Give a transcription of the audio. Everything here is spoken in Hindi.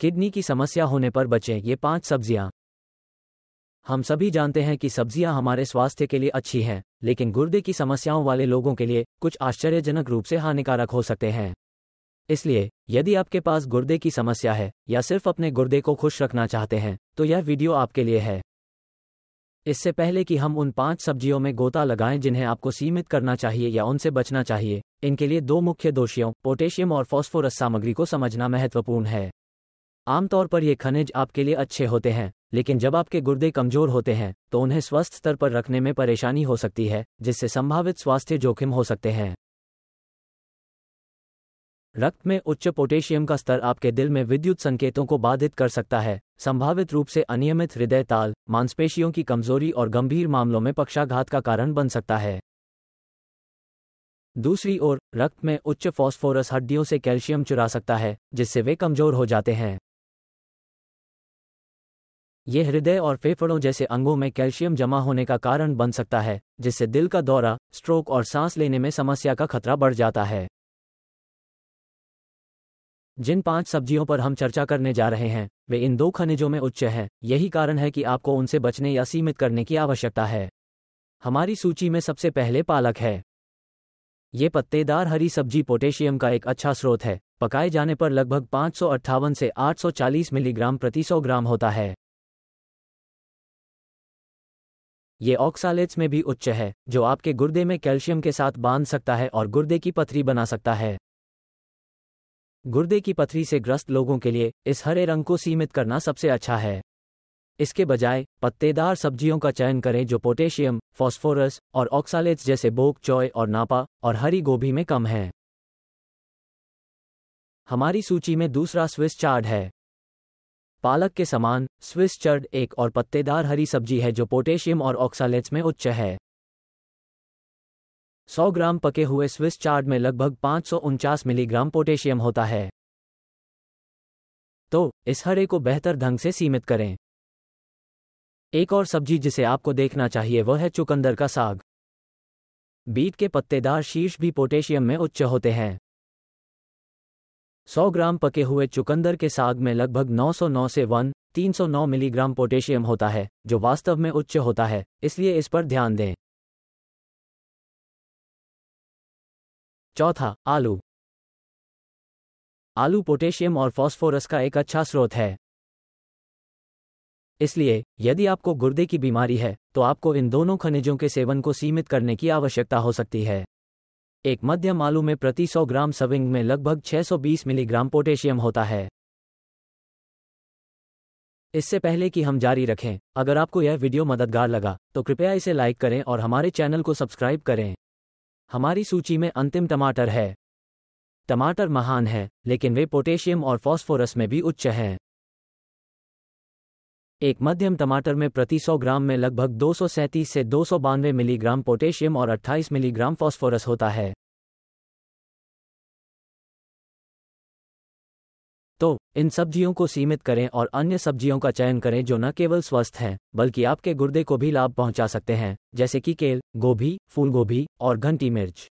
किडनी की समस्या होने पर बचें ये पांच सब्जियां हम सभी जानते हैं कि सब्जियां हमारे स्वास्थ्य के लिए अच्छी हैं लेकिन गुर्दे की समस्याओं वाले लोगों के लिए कुछ आश्चर्यजनक रूप से हानिकारक हो सकते हैं इसलिए यदि आपके पास गुर्दे की समस्या है या सिर्फ अपने गुर्दे को खुश रखना चाहते हैं तो यह वीडियो आपके लिए है इससे पहले कि हम उन पांच सब्जियों में गोता लगाएं जिन्हें आपको सीमित करना चाहिए या उनसे बचना चाहिए इनके लिए दो मुख्य दोषियों पोटेशियम और फॉस्फोरस सामग्री को समझना महत्वपूर्ण है आमतौर पर ये खनिज आपके लिए अच्छे होते हैं लेकिन जब आपके गुर्दे कमजोर होते हैं तो उन्हें स्वस्थ स्तर पर रखने में परेशानी हो सकती है जिससे संभावित स्वास्थ्य जोखिम हो सकते हैं रक्त में उच्च पोटेशियम का स्तर आपके दिल में विद्युत संकेतों को बाधित कर सकता है संभावित रूप से अनियमित हृदय ताल मांसपेशियों की कमजोरी और गंभीर मामलों में पक्षाघात का कारण बन सकता है दूसरी ओर रक्त में उच्च फॉस्फोरस हड्डियों से कैल्शियम चुरा सकता है जिससे वे कमजोर हो जाते हैं ये हृदय और फेफड़ों जैसे अंगों में कैल्शियम जमा होने का कारण बन सकता है जिससे दिल का दौरा स्ट्रोक और सांस लेने में समस्या का खतरा बढ़ जाता है जिन पांच सब्जियों पर हम चर्चा करने जा रहे हैं वे इन दो खनिजों में उच्च हैं यही कारण है कि आपको उनसे बचने या सीमित करने की आवश्यकता है हमारी सूची में सबसे पहले पालक है ये पत्तेदार हरी सब्जी पोटेशियम का एक अच्छा स्रोत है पकाए जाने पर लगभग पाँच से 840 मिलीग्राम प्रति सौ ग्राम होता है ये ऑक्सालेट्स में भी उच्च है जो आपके गुर्दे में कैल्शियम के साथ बांध सकता है और गुर्दे की पथरी बना सकता है गुर्दे की पथरी से ग्रस्त लोगों के लिए इस हरे रंग को सीमित करना सबसे अच्छा है इसके बजाय पत्तेदार सब्जियों का चयन करें जो पोटेशियम फॉस्फोरस और ऑक्सालेट्स जैसे बोक चॉय और नापा और हरी गोभी में कम हैं हमारी सूची में दूसरा स्विस चार्ड है पालक के समान स्विस चर्ड एक और पत्तेदार हरी सब्जी है जो पोटेशियम और ऑक्सालेट्स में उच्च है 100 ग्राम पके हुए स्विस चार्ड में लगभग पाँच मिलीग्राम पोटेशियम होता है तो इस हरे को बेहतर ढंग से सीमित करें एक और सब्जी जिसे आपको देखना चाहिए वह है चुकंदर का साग बीट के पत्तेदार शीर्ष भी पोटेशियम में उच्च होते हैं सौ ग्राम पके हुए चुकंदर के साग में लगभग 909 से 1, 309 मिलीग्राम पोटेशियम होता है जो वास्तव में उच्च होता है इसलिए इस पर ध्यान दें चौथा आलू आलू पोटेशियम और फॉस्फोरस का एक अच्छा स्रोत है इसलिए यदि आपको गुर्दे की बीमारी है तो आपको इन दोनों खनिजों के सेवन को सीमित करने की आवश्यकता हो सकती है एक मध्यम आलू में प्रति 100 ग्राम सविंग में लगभग 620 मिलीग्राम पोटेशियम होता है इससे पहले कि हम जारी रखें अगर आपको यह वीडियो मददगार लगा तो कृपया इसे लाइक करें और हमारे चैनल को सब्सक्राइब करें हमारी सूची में अंतिम टमाटर है टमाटर महान है लेकिन वे पोटेशियम और फॉस्फोरस में भी उच्च हैं एक मध्यम टमाटर में प्रति 100 ग्राम में लगभग दो से दो मिलीग्राम पोटेशियम और 28 मिलीग्राम फॉस्फोरस होता है तो इन सब्जियों को सीमित करें और अन्य सब्जियों का चयन करें जो न केवल स्वस्थ हैं बल्कि आपके गुर्दे को भी लाभ पहुंचा सकते हैं जैसे कि केल गोभी फूलगोभी और घंटी मिर्च